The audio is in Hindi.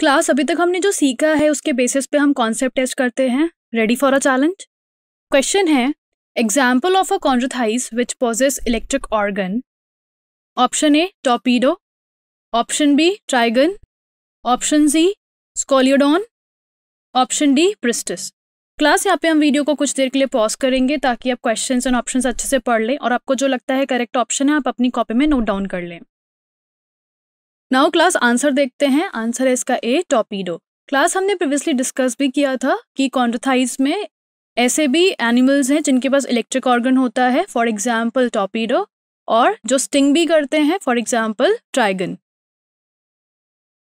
क्लास अभी तक हमने जो सीखा है उसके बेसिस पे हम कॉन्सेप्ट टेस्ट करते हैं ready for a challenge question है example of a chondrichthyes which possess electric organ option A torpedo option B trygon option C scoliodon option D pristis class यहाँ पे हम वीडियो को कुछ देर के लिए पॉज करेंगे ताकि आप क्वेश्चंस एंड ऑप्शंस अच्छे से पढ़ लें और आपको जो लगता है करेक्ट ऑप्शन है आप अपनी कॉपी में नोट डाउन कर लें नाउ क्लास आंसर देखते हैं आंसर है इसका ए टॉपीडो क्लास हमने प्रीवियसली डिस्कस भी किया था कि कॉन्ड्रोथाइज में ऐसे भी एनिमल्स हैं जिनके पास इलेक्ट्रिक ऑर्गन होता है फॉर एग्जाम्पल टॉपीडो और जो स्टिंग भी करते हैं फॉर एग्जाम्पल ट्राइगन